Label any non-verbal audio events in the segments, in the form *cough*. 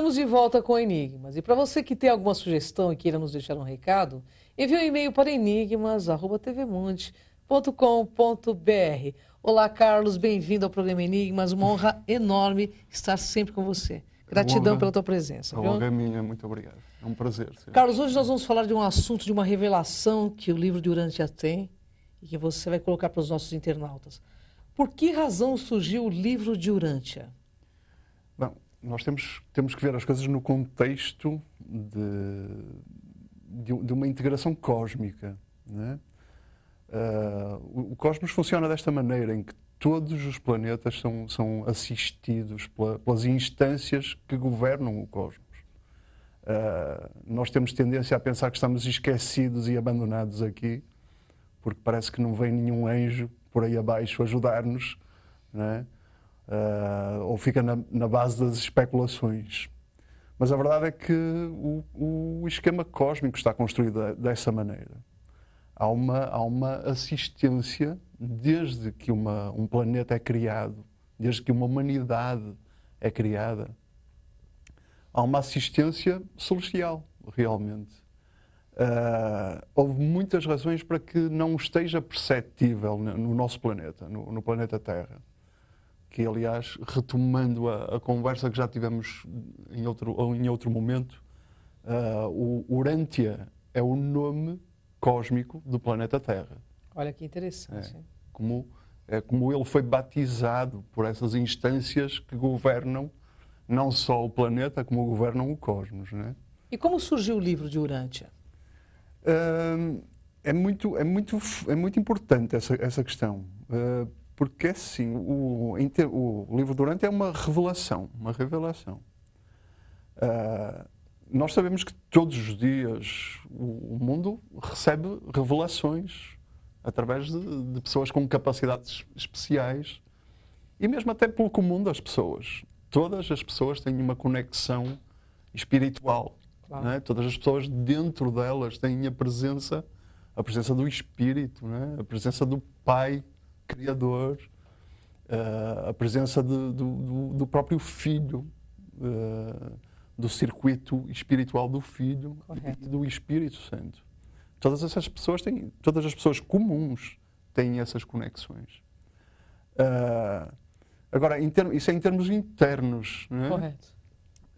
Estamos de volta com Enigmas. E para você que tem alguma sugestão e queira nos deixar um recado, envie um e-mail para enigmas.tvmonte.com.br. Olá, Carlos, bem-vindo ao programa Enigmas. Uma honra enorme estar sempre com você. Gratidão pela tua presença. A honra é minha, muito obrigado. É um prazer. Senhor. Carlos, hoje nós vamos falar de um assunto, de uma revelação que o livro de Urântia tem e que você vai colocar para os nossos internautas. Por que razão surgiu o livro de Urântia? Bom, nós temos, temos que ver as coisas no contexto de, de, de uma integração cósmica. Né? Uh, o cosmos funciona desta maneira, em que todos os planetas são, são assistidos pela, pelas instâncias que governam o cosmos. Uh, nós temos tendência a pensar que estamos esquecidos e abandonados aqui, porque parece que não vem nenhum anjo por aí abaixo ajudar-nos. Né? uh, ou fica na, na, base das especulações. Mas a verdade é que o, o esquema cósmico está construído dessa maneira. Há uma, há uma assistência desde que uma, um planeta é criado, desde que uma humanidade é criada. Há uma assistência celestial, realmente. Uh, houve muitas razões para que não esteja perceptível no nosso planeta, no, no planeta Terra que aliás, retomando a, a, conversa que já tivemos em outro, em outro momento, uh, o Urântia é o nome cósmico do planeta Terra. Olha que interessante. É, como, é, como ele foi batizado por essas instâncias que governam não só o planeta, como governam o cosmos. Né? E como surgiu o livro de Urântia? Uh, é muito, é muito, é muito importante essa, essa questão, uh, porque assim, o, o livro Durante é uma revelação, uma revelação. Uh, nós sabemos que todos os dias o, o mundo recebe revelações através de, de, pessoas com capacidades especiais e mesmo até pelo comum das pessoas. Todas as pessoas têm uma conexão espiritual. Claro. Né? Todas as pessoas dentro delas têm a presença, a presença do Espírito, né? a presença do Pai criador, uh, a presença de, do, do, próprio filho, uh, do circuito espiritual do filho Correto. e do Espírito Santo. Todas essas pessoas têm, todas as pessoas comuns têm essas conexões. Uh, agora, termos, isso é em termos internos, não é? Correto.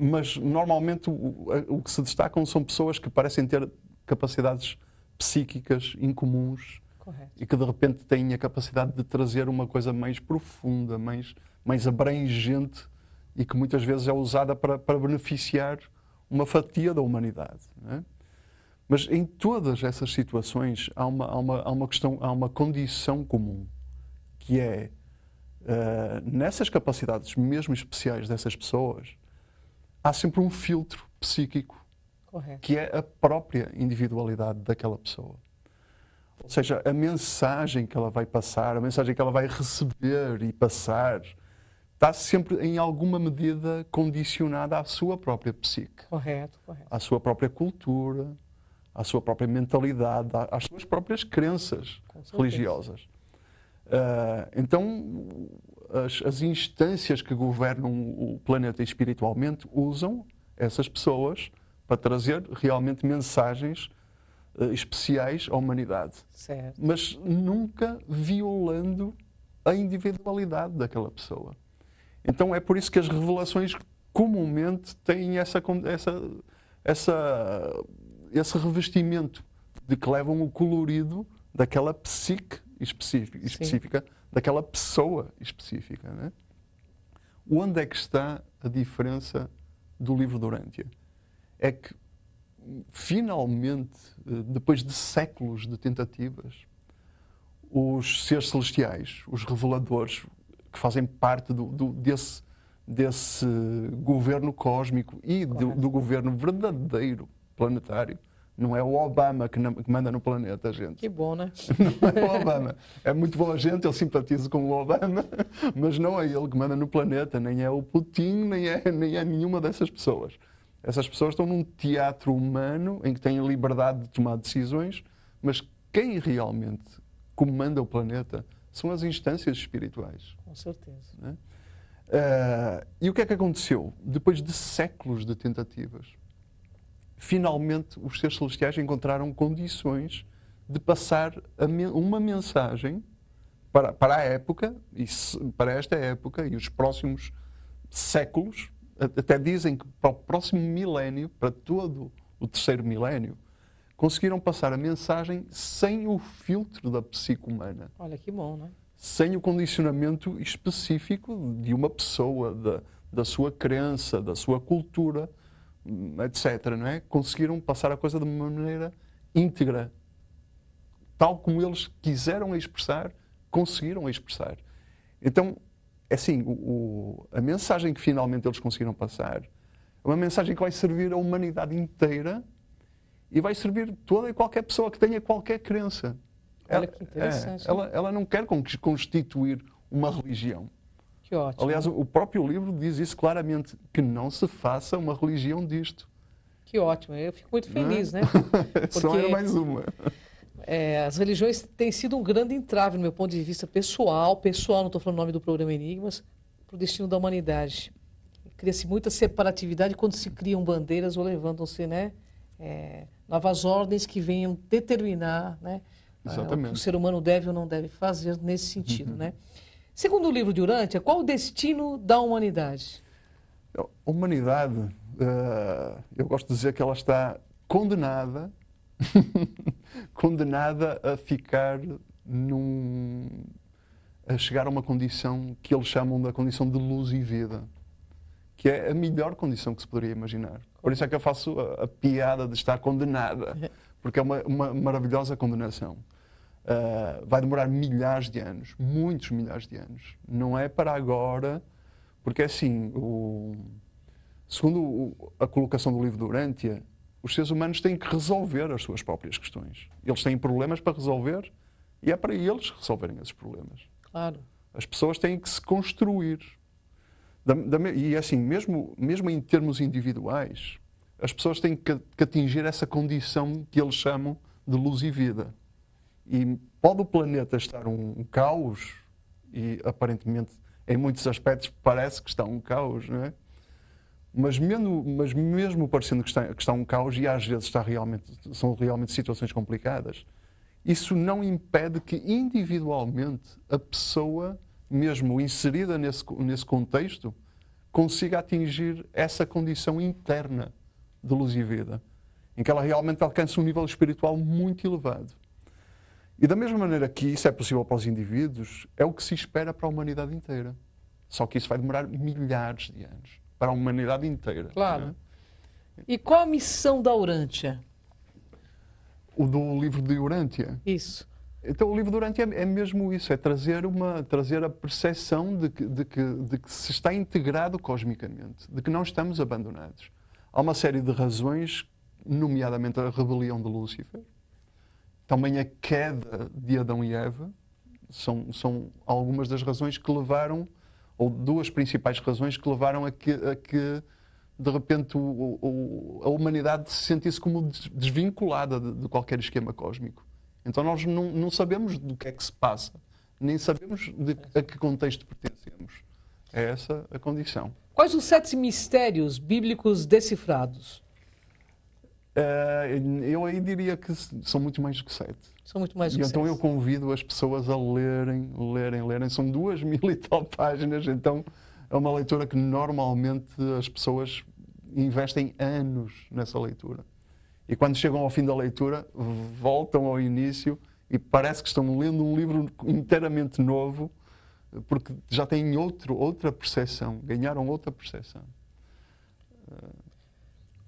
Mas normalmente o, o que se destacam são pessoas que parecem ter capacidades psíquicas incomuns Correto. e que de repente têm a capacidade de trazer uma coisa mais profunda, mais, mais abrangente e que muitas vezes é usada para, para beneficiar uma fatia da humanidade. É? Mas em todas essas situações há uma, há, uma, há uma questão, há uma condição comum, que é uh, nessas capacidades mesmo especiais dessas pessoas, há sempre um filtro psíquico Correto. que é a própria individualidade daquela pessoa. Ou seja, a mensagem que ela vai passar, a mensagem que ela vai receber e passar, está sempre, em alguma medida, condicionada à sua própria psique. Correto, correto. À sua própria cultura, à sua própria mentalidade, às suas próprias crenças religiosas. Uh, então, as, as, instâncias que governam o planeta espiritualmente usam essas pessoas para trazer realmente mensagens eh, especiais à humanidade. Certo. Mas nunca violando a individualidade daquela pessoa. Então é por isso que as revelações comumente têm essa, essa, essa, esse revestimento de que levam o colorido daquela psique específica, específica daquela pessoa específica. Né? Onde é que está a diferença do livro Durantia? É que finalmente, eh, depois de séculos de tentativas, os seres celestiais, os reveladores, que fazem parte do, do, desse, desse governo cósmico e do, do, governo verdadeiro planetário. Não é o Obama que, manda no planeta, gente. Que bom, né? *laughs* Não é o Obama. É muito boa gente, eu simpatizo com o Obama, *laughs* mas não é ele que manda no planeta, nem é o Putin, nem é, nem é nenhuma dessas pessoas. Essas pessoas estão num teatro humano em que têm liberdade de tomar decisões, mas quem realmente comanda o planeta são as instâncias espirituais. Com certeza. Né? Uh, e o que é que aconteceu? Depois de séculos de tentativas, finalmente os seres celestiais encontraram condições de passar uma mensagem para, para a época, e para esta época e os próximos séculos, até dizem que para o próximo milénio, para todo o terceiro milénio, conseguiram passar a mensagem sem o filtro da psique humana. Olha que bom, não é? Sem o condicionamento específico de uma pessoa, da, da sua crença, da sua cultura, hum, etc. Não é? Conseguiram passar a coisa de uma maneira íntegra, tal como eles quiseram expressar, conseguiram expressar. Então, é assim, o, o, a mensagem que finalmente eles conseguiram passar é uma mensagem que vai servir à humanidade inteira e vai servir toda e qualquer pessoa que tenha qualquer crença. Olha ela, que é, interessante. É, ela, ela não quer constituir uma religião. Que ótimo. Aliás, o próprio livro diz isso claramente, que não se faça uma religião disto. Que ótimo, eu fico muito é? feliz, não? né? Porque... *laughs* Só era mais uma. É, as religiões têm sido um grande entrave, no meu ponto de vista pessoal, pessoal, não estou falando o nome do programa Enigmas, para o destino da humanidade. Cria-se muita separatividade quando se criam bandeiras ou levantam-se né, é, novas ordens que venham determinar né, Exatamente. É, o que o ser humano deve ou não deve fazer nesse sentido. Uhum. Né? Segundo o livro de Urântia, qual o destino da humanidade? A humanidade, uh, eu gosto de dizer que ela está condenada *laughs* condenada a ficar num. a chegar a uma condição que eles chamam da condição de luz e vida, que é a melhor condição que se poderia imaginar. Por isso é que eu faço a, a piada de estar condenada, *laughs* porque é uma, uma maravilhosa condenação. Uh, vai demorar milhares de anos, muitos milhares de anos. Não é para agora, porque é assim, o, segundo a colocação do livro de os seres humanos têm que resolver as suas próprias questões. Eles têm problemas para resolver e é para eles resolverem esses problemas. Claro. As pessoas têm que se construir. Da, da, e é assim, mesmo, mesmo em termos individuais, as pessoas têm que, que atingir essa condição que eles chamam de luz e vida. E pode o planeta estar um, um caos, e aparentemente em muitos aspectos parece que está um caos, não é? mas, mesmo, mas mesmo parecendo que está, que está um caos, e às vezes está realmente, são realmente situações complicadas, isso não impede que individualmente a pessoa, mesmo inserida nesse, nesse contexto, consiga atingir essa condição interna de luz e vida, em que ela realmente alcança um nível espiritual muito elevado. E da mesma maneira que isso é possível para os indivíduos, é o que se espera para a humanidade inteira. Só que isso vai demorar milhares de anos para a humanidade inteira. Claro. Né? E qual a missão da Urântia? O do livro de Urântia? Isso. Então, o livro Urântia é, é, mesmo isso, é trazer, uma, trazer a percepção de que, de, que, de que se está integrado cosmicamente, de que não estamos abandonados. Há uma série de razões, nomeadamente a rebelião de Lúcifer, também a queda de Adão e Eva, são, são algumas das razões que levaram ou duas principais razões que levaram a que, a que de repente o, o, a humanidade se sentisse como desvinculada de, de qualquer esquema cósmico. Então nós não, não, sabemos do que é que se passa, nem sabemos de, a que contexto pertencemos. É essa a condição. Quais os sete mistérios bíblicos decifrados? Uh, eu aí diria que são muito mais do que sete. São muito mais do que então sete. Então eu convido as pessoas a lerem, lerem, lerem. São duas *laughs* mil e tal páginas, então é uma leitura que normalmente as pessoas investem anos nessa leitura. E quando chegam ao fim da leitura, voltam ao início e parece que estão lendo um livro inteiramente novo, porque já têm outro, outra percepção, ganharam outra percepção. Uh,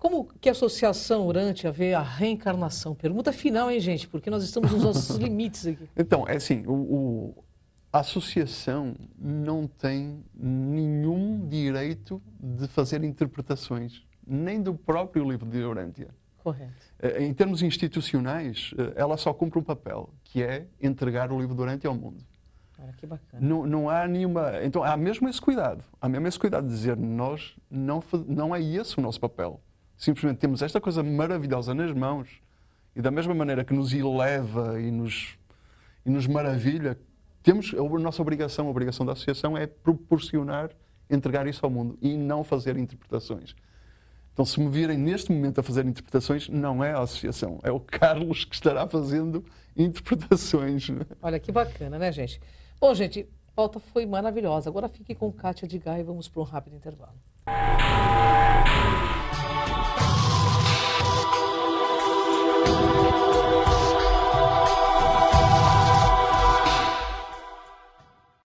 como que a Associação Urante a vê a reencarnação? Pergunta final, hein, gente? Porque nós estamos nos nossos *laughs* limites aqui. Então, é assim, o, o, a associação não tem nenhum direito de fazer interpretações, nem do próprio livro de Urântia. Correto. Eh, em termos institucionais, eh, ela só cumpre um papel, que é entregar o livro de Urântia ao mundo. Cara, que bacana. Não, não há nenhuma. Então, há mesmo esse cuidado. Há mesmo esse cuidado de dizer, nós não, não é esse o nosso papel Simplesmente temos esta coisa maravilhosa nas mãos e, da mesma maneira que nos eleva e nos, e nos maravilha, temos a nossa obrigação, a obrigação da associação é proporcionar, entregar isso ao mundo e não fazer interpretações. Então, se me virem neste momento a fazer interpretações, não é a associação, é o Carlos que estará fazendo interpretações. Olha que bacana, né, gente? Bom, gente, a pauta foi maravilhosa. Agora fique com Kátia de Gá e vamos para um rápido intervalo.